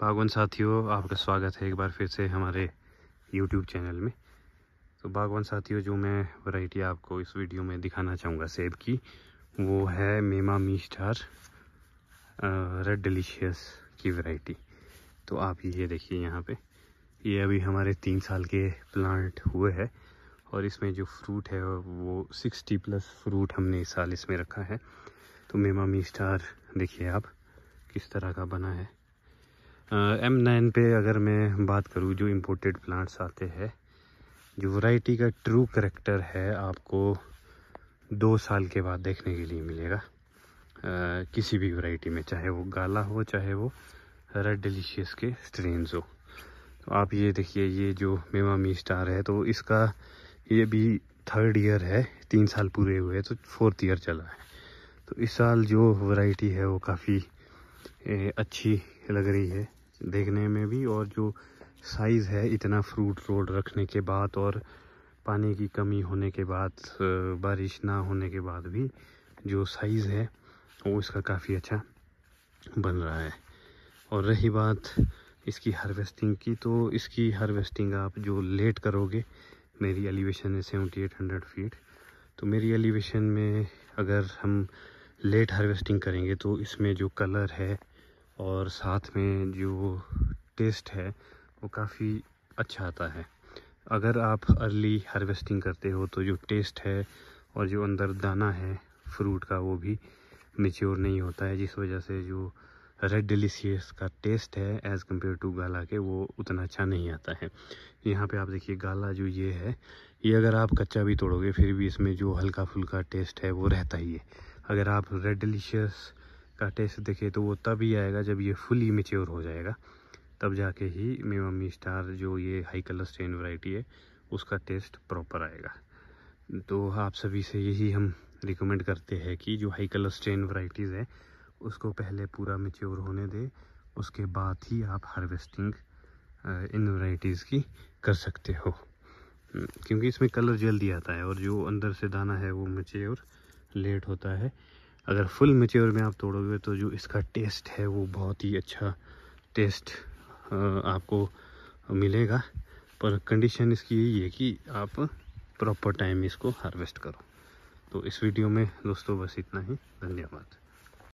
बागवान साथियों आपका स्वागत है एक बार फिर से हमारे यूट्यूब चैनल में तो बागवान साथियों जो मैं वैरायटी आपको इस वीडियो में दिखाना चाहूँगा सेब की वो है मेमा मी स्टार रेड डिलीशियस की वैरायटी तो आप ये देखिए यहाँ पे ये अभी हमारे तीन साल के प्लांट हुए हैं और इसमें जो फ्रूट है वो सिक्सटी प्लस फ्रूट हमने इस साल इसमें रखा है तो मेमा मी स्टार देखिए आप किस तरह का बना है एम नाइन पे अगर मैं बात करूँ जो इम्पोर्टेड प्लांट्स आते हैं जो वैरायटी का ट्रू करेक्टर है आपको दो साल के बाद देखने के लिए मिलेगा आ, किसी भी वैरायटी में चाहे वो गाला हो चाहे वो रेड डिलीशियस के स्ट्रेन्स हो तो आप ये देखिए ये जो मेमामी मी स्टार है तो इसका ये भी थर्ड ईयर है तीन साल पूरे हुए तो फोर्थ ईयर चला है तो इस साल जो वैरायटी है वो काफ़ी अच्छी लग रही है देखने में भी और जो साइज़ है इतना फ्रूट रोड रखने के बाद और पानी की कमी होने के बाद बारिश ना होने के बाद भी जो साइज़ है वो इसका काफ़ी अच्छा बन रहा है और रही बात इसकी हार्वेस्टिंग की तो इसकी हार्वेस्टिंग आप जो लेट करोगे मेरी एलिवेशन है सेवेंटी एट हंड्रेड फीट तो मेरी एलिवेशन में अगर हम लेट हार्वेस्टिंग करेंगे तो इसमें जो कलर है और साथ में जो टेस्ट है वो काफ़ी अच्छा आता है अगर आप अर्ली हार्वेस्टिंग करते हो तो जो टेस्ट है और जो अंदर दाना है फ्रूट का वो भी मेच्योर नहीं होता है जिस वजह से जो रेड डिलीशियस का टेस्ट है एज़ कम्पेयर टू गाला के वो उतना अच्छा नहीं आता है यहाँ पे आप देखिए गाला जो ये है ये अगर आप कच्चा भी तोड़ोगे फिर भी इसमें जो हल्का फुल्का टेस्ट है वो रहता ही है अगर आप रेड डिलीशियस का टेस्ट देखे तो वो तभी आएगा जब ये फुली मेच्योर हो जाएगा तब जाके ही मेवामी स्टार जो ये हाई कलर स्टेन वैरायटी है उसका टेस्ट प्रॉपर आएगा तो आप सभी से यही हम रिकमेंड करते हैं कि जो हाई कलर स्टेन वैरायटीज़ है उसको पहले पूरा मेच्योर होने दें उसके बाद ही आप हार्वेस्टिंग इन वाइटीज़ की कर सकते हो हम्म, क्योंकि इसमें कलर जल्दी आता है और जो अंदर से दाना है वो मेच्योर लेट होता है अगर फुल मेच्योर में आप तोड़ोगे तो जो इसका टेस्ट है वो बहुत ही अच्छा टेस्ट आपको मिलेगा पर कंडीशन इसकी यही है कि आप प्रॉपर टाइम इसको हार्वेस्ट करो तो इस वीडियो में दोस्तों बस इतना ही धन्यवाद